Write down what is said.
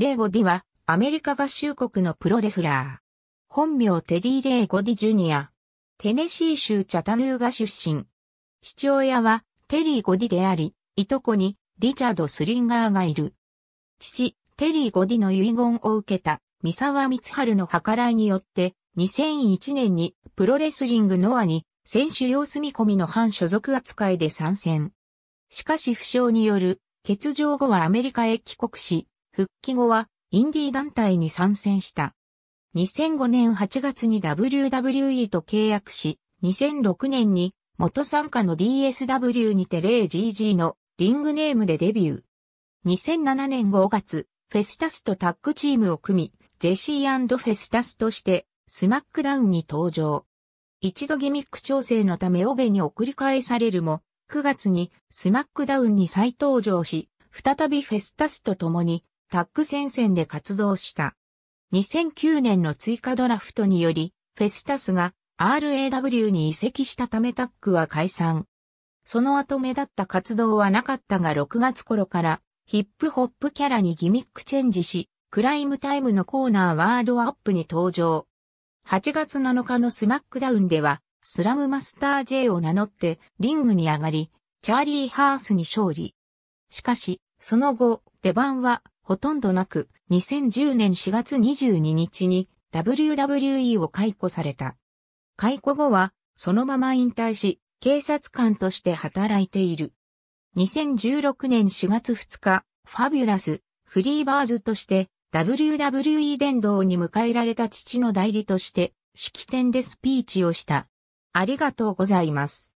レイゴディは、アメリカ合衆国のプロレスラー。本名テディ・レイゴディ・ジュニア。テネシー州チャタヌーガ出身。父親は、テリー・ゴディであり、いとこに、リチャード・スリンガーがいる。父、テリー・ゴディの遺言を受けた、三沢光春の計らいによって、2001年に、プロレスリングノアに、選手用住み込みの反所属扱いで参戦。しかし負傷による、欠場後はアメリカへ帰国し、復帰後はインディー団体に参戦した。2005年8月に WWE と契約し、2006年に元参加の DSW にてレイ g g のリングネームでデビュー。2007年5月、フェスタスとタッグチームを組み、ジェシーフェスタスとしてスマックダウンに登場。一度ギミック調整のためオベに送り返されるも、9月にスマックダウンに再登場し、再びフェスタスと共にタッグ戦線で活動した。2009年の追加ドラフトにより、フェスタスが RAW に移籍したためタッグは解散。その後目立った活動はなかったが6月頃からヒップホップキャラにギミックチェンジし、クライムタイムのコーナーワードアップに登場。8月7日のスマックダウンでは、スラムマスター J を名乗ってリングに上がり、チャーリー・ハースに勝利。しかし、その後、出番はほとんどなく、2010年4月22日に WWE を解雇された。解雇後は、そのまま引退し、警察官として働いている。2016年4月2日、ファビュラス、フリーバーズとして、WWE 殿堂に迎えられた父の代理として、式典でスピーチをした。ありがとうございます。